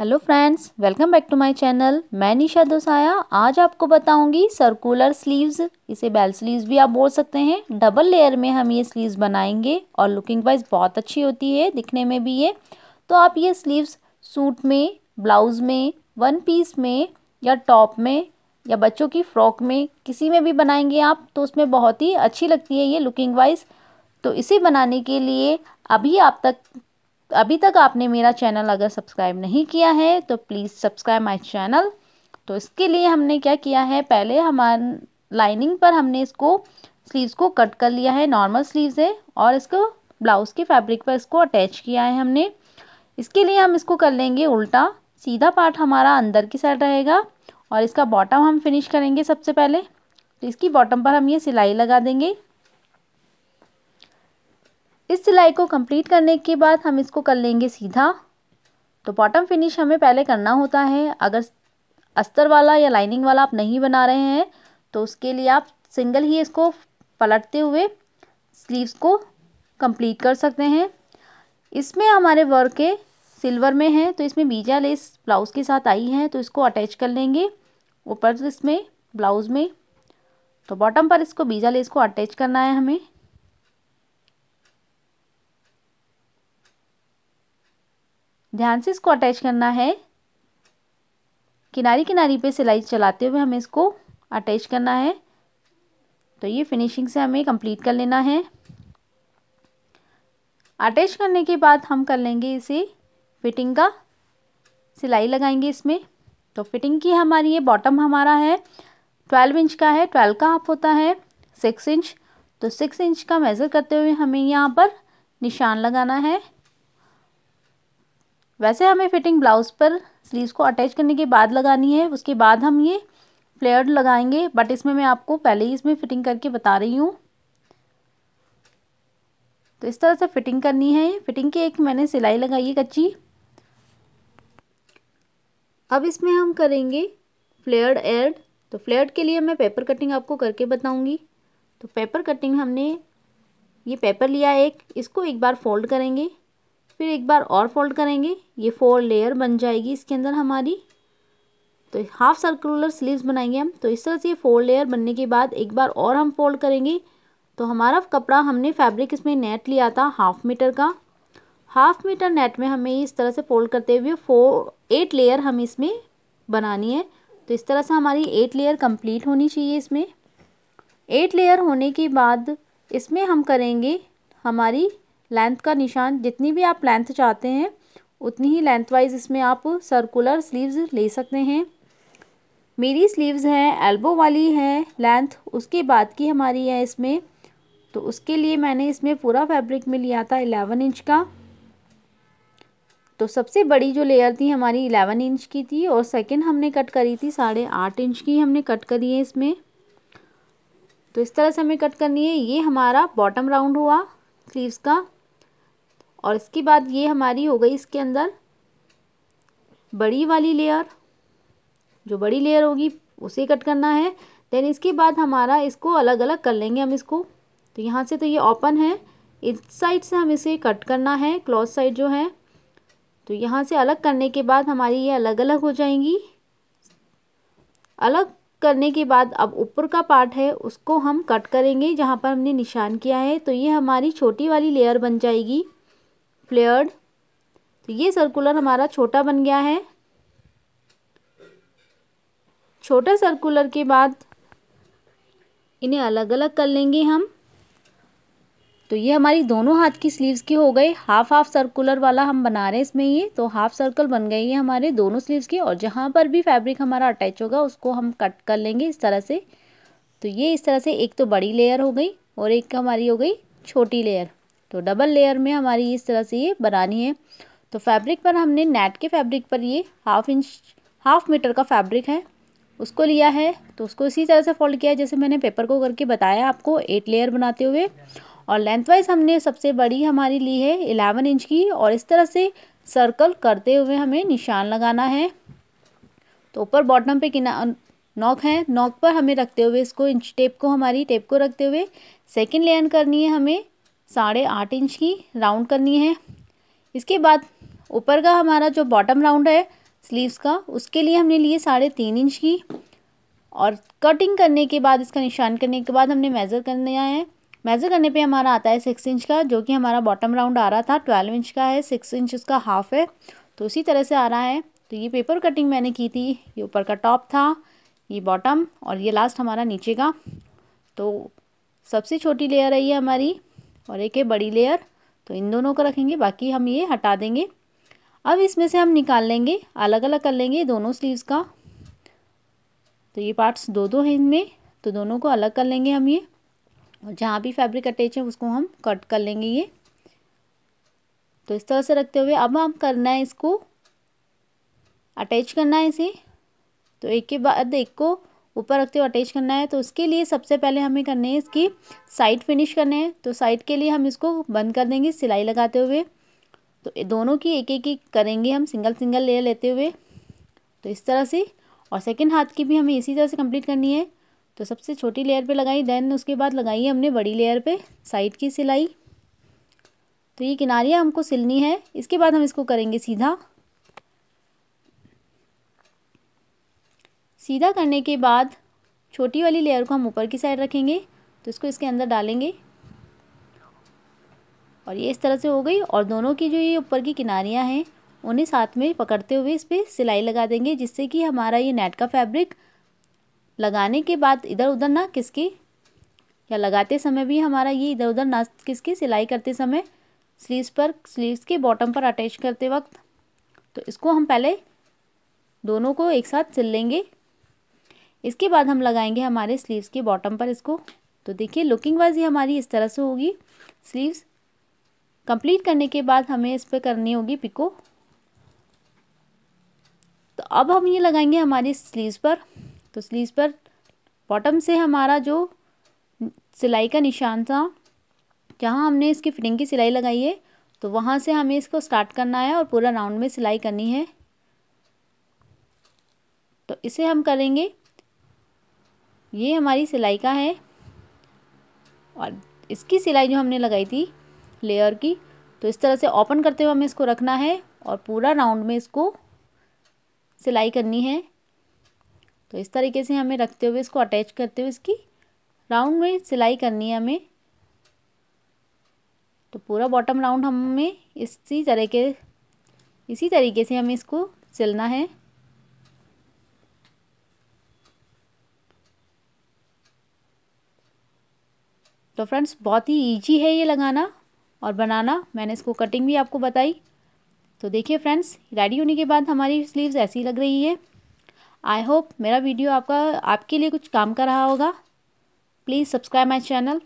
hello friends welcome back to my channel मैं निशा दोसाया आज आपको बताऊंगी सर्कुलर स्लीव्स इसे बेल स्लीव्स भी आप बोल सकते हैं डबल लेयर में हम ये स्लीव्स बनाएंगे और लुकिंग वाइज बहुत अच्छी होती है दिखने में भी ये तो आप ये स्लीव्स सूट में ब्लाउज़ में वन पीस में या टॉप में या बच्चों की फ्रॉक में किसी में भी बनाएंगे आप तो उसमें बहुत ही अच्छी लगती है ये लुकिंग वाइज तो इसे बनाने के लिए अभी आप तक अभी तक आपने मेरा चैनल अगर सब्सक्राइब नहीं किया है तो प्लीज़ सब्सक्राइब माई चैनल तो इसके लिए हमने क्या किया है पहले हमार लाइनिंग पर हमने इसको स्लीव्स को कट कर लिया है नॉर्मल स्लीव्स है और इसको ब्लाउज़ के फैब्रिक पर इसको अटैच किया है हमने इसके लिए हम इसको कर लेंगे उल्टा सीधा पार्ट हमारा अंदर की साइड रहेगा और इसका बॉटम हम फिनिश करेंगे सबसे पहले तो इसकी बॉटम पर हम ये सिलाई लगा देंगे इस सिलाई को कंप्लीट करने के बाद हम इसको कर लेंगे सीधा तो बॉटम फिनिश हमें पहले करना होता है अगर अस्तर वाला या लाइनिंग वाला आप नहीं बना रहे हैं तो उसके लिए आप सिंगल ही इसको पलटते हुए स्लीव्स को कंप्लीट कर सकते हैं इसमें हमारे वर्क के सिल्वर में है तो इसमें बीजा लेस ब्लाउज़ के साथ आई है तो इसको अटैच कर लेंगे ऊपर इसमें ब्लाउज़ में तो बॉटम पर इसको बीजा लेस को अटैच करना है हमें ध्यान से इसको अटैच करना है किनारी किनारी पे सिलाई चलाते हुए हमें इसको अटैच करना है तो ये फिनिशिंग से हमें कंप्लीट कर लेना है अटैच करने के बाद हम कर लेंगे इसे फिटिंग का सिलाई लगाएंगे इसमें तो फिटिंग की हमारी ये बॉटम हमारा है ट्वेल्व इंच का है ट्वेल्व का हाफ होता है सिक्स इंच तो सिक्स इंच का मेज़र करते हुए हमें यहाँ पर निशान लगाना है वैसे हमें फिटिंग ब्लाउज़ पर स्लीव्स को अटैच करने के बाद लगानी है उसके बाद हम ये फ्लेयर्ड लगाएंगे बट इसमें मैं आपको पहले ही इसमें फिटिंग करके बता रही हूँ तो इस तरह से फिटिंग करनी है फिटिंग की एक मैंने सिलाई लगाई है कच्ची अब इसमें हम करेंगे फ्लेयर्ड एड तो फ्लेयर्ड के लिए मैं पेपर कटिंग आपको करके बताऊंगी तो पेपर कटिंग हमने ये पेपर लिया एक इसको एक बार फोल्ड करेंगे फिर एक बार और फोल्ड करेंगे ये फोर लेयर बन जाएगी इसके अंदर हमारी तो हाफ सर्कुलर स्लीव्स बनाएंगे हम तो इस तरह से ये फोर लेयर बनने के बाद एक बार और हम फोल्ड करेंगे तो हमारा कपड़ा हमने फैब्रिक इसमें नेट लिया था हाफ मीटर का हाफ मीटर नेट में हमें इस तरह से फोल्ड करते हुए फोर एट लेयर हम इसमें बनानी है तो इस तरह से हमारी एट लेयर कंप्लीट होनी चाहिए इसमें एट लेयर होने के बाद इसमें हम करेंगे हमारी लेंथ का निशान जितनी भी आप लेंथ चाहते हैं उतनी ही लेंथ वाइज इसमें आप सर्कुलर स्लीव्स ले सकते हैं मेरी स्लीव्स हैं एल्बो वाली है लेंथ उसके बाद की हमारी है इसमें तो उसके लिए मैंने इसमें पूरा फैब्रिक में लिया था एलेवन इंच का तो सबसे बड़ी जो लेयर थी हमारी एलेवन इंच की थी और सेकंड हमने कट करी थी साढ़े आठ इंच की हमने कट करी है इसमें तो इस तरह से हमें कट करनी है ये हमारा बॉटम राउंड हुआ स्लीव्स का और इसके बाद ये हमारी हो गई इसके अंदर बड़ी वाली लेयर जो बड़ी लेयर होगी उसे कट करना है देन इसके बाद हमारा इसको अलग अलग कर लेंगे हम इसको तो यहाँ से तो ये ओपन है इस साइड से हम इसे कट करना है क्लॉथ साइड जो है तो यहाँ से अलग करने के बाद हमारी ये अलग अलग हो जाएंगी अलग करने के बाद अब ऊपर का पार्ट है उसको हम कट करेंगे जहाँ पर हमने निशान किया है तो ये हमारी छोटी वाली लेयर बन जाएगी फ्लेयर्ड तो ये सर्कुलर हमारा छोटा बन गया है छोटा सर्कुलर के बाद इन्हें अलग अलग कर लेंगे हम तो ये हमारी दोनों हाथ की स्लीव्स के हो गए हाफ हाफ सर्कुलर वाला हम बना रहे हैं इसमें ये तो हाफ सर्कल बन गई है हमारे दोनों स्लीव्स की और जहाँ पर भी फैब्रिक हमारा अटैच होगा उसको हम कट कर लेंगे इस तरह से तो ये इस तरह से एक तो बड़ी लेयर हो गई और एक हमारी हो गई छोटी लेयर तो डबल लेयर में हमारी इस तरह से ये बनानी है तो फैब्रिक पर हमने नेट के फैब्रिक पर ये हाफ इंच हाफ मीटर का फैब्रिक है उसको लिया है तो उसको इसी तरह से फोल्ड किया है जैसे मैंने पेपर को करके बताया आपको एट लेयर बनाते हुए और लेंथ वाइज हमने सबसे बड़ी हमारी ली है इलेवन इंच की और इस तरह से सर्कल करते हुए हमें निशान लगाना है तो ऊपर बॉटम पे किना नॉक है नॉक पर हमें रखते हुए इसको इंच टेप को हमारी टेप को रखते हुए सेकंड लेयर करनी है हमें साढ़े आठ इंच की राउंड करनी है इसके बाद ऊपर का हमारा जो बॉटम राउंड है स्लीव्स का उसके लिए हमने लिए साढ़े तीन इंच की और कटिंग करने के बाद इसका निशान करने के बाद हमने मेज़र करने है मेज़र करने पे हमारा आता है सिक्स इंच का जो कि हमारा बॉटम राउंड आ रहा था ट्वेल्व इंच का है सिक्स इंच उसका हाफ है तो उसी तरह से आ रहा है तो ये पेपर कटिंग मैंने की थी ये ऊपर का टॉप था ये बॉटम और ये लास्ट हमारा नीचे का तो सबसे छोटी लेयर है ये हमारी और एक है बड़ी लेयर तो इन दोनों को रखेंगे बाकी हम ये हटा देंगे अब इसमें से हम निकाल लेंगे अलग अलग कर लेंगे दोनों स्लीव्स का तो ये पार्ट्स दो दो हैं इनमें तो दोनों को अलग कर लेंगे हम ये और जहाँ भी फैब्रिक अटैच है उसको हम कट कर लेंगे ये तो इस तरह से रखते हुए अब हम करना है इसको अटैच करना है इसे तो एक के बाद एक को ऊपर रखते हुए अटैच करना है तो उसके लिए सबसे पहले हमें करने हैं इसकी साइड फिनिश करने हैं तो साइड के लिए हम इसको बंद कर देंगे सिलाई लगाते हुए तो दोनों की एक एक ही करेंगे हम सिंगल सिंगल लेयर लेते हुए तो इस तरह से और सेकेंड हाथ की भी हमें इसी तरह से कंप्लीट करनी है तो सबसे छोटी लेयर पे लगाई देन उसके बाद लगाई हमने बड़ी लेयर पे साइड की सिलाई तो ये किनारियाँ हमको सिलनी है इसके बाद हम इसको करेंगे सीधा सीधा करने के बाद छोटी वाली लेयर को हम ऊपर की साइड रखेंगे तो इसको इसके अंदर डालेंगे और ये इस तरह से हो गई और दोनों की जो ये ऊपर की किनारियाँ हैं उन्हें साथ में पकड़ते हुए इस पर सिलाई लगा देंगे जिससे कि हमारा ये नेट का फैब्रिक लगाने के बाद इधर उधर ना किसके या लगाते समय भी हमारा ये इधर उधर ना किसके सिलाई करते समय स्लीव्स पर स्लीव्स के बॉटम पर अटैच करते वक्त तो इसको हम पहले दोनों को एक साथ सिल लेंगे इसके बाद हम लगाएंगे हमारे स्लीव्स के बॉटम पर इसको तो देखिए लुकिंग वाइज ये हमारी इस तरह से होगी स्लीव्स कंप्लीट करने के बाद हमें इस पर करनी होगी पिको तो अब हम ये लगाएंगे हमारी स्लीव्स पर तो स्लीव्स पर बॉटम से हमारा जो सिलाई का निशान था जहाँ हमने इसकी फिटिंग की सिलाई लगाई है तो वहाँ से हमें इसको स्टार्ट करना है और पूरा राउंड में सिलाई करनी है तो इसे हम करेंगे ये हमारी सिलाई का है और इसकी सिलाई जो हमने लगाई थी लेयर की तो इस तरह से ओपन करते हुए हमें इसको रखना है और पूरा राउंड में इसको सिलाई करनी है तो इस तरीके से हमें रखते हुए इसको अटैच करते हुए इसकी राउंड में सिलाई करनी है हमें तो पूरा बॉटम राउंड हमें इसी तरह के इसी तरीके से हमें इसको सिलना है तो फ्रेंड्स बहुत ही ईजी है ये लगाना और बनाना मैंने इसको कटिंग भी आपको बताई तो देखिए फ्रेंड्स रेडी होने के बाद हमारी स्लीव्स ऐसी लग रही है आई होप मेरा वीडियो आपका आपके लिए कुछ काम कर रहा होगा प्लीज़ सब्सक्राइब माई चैनल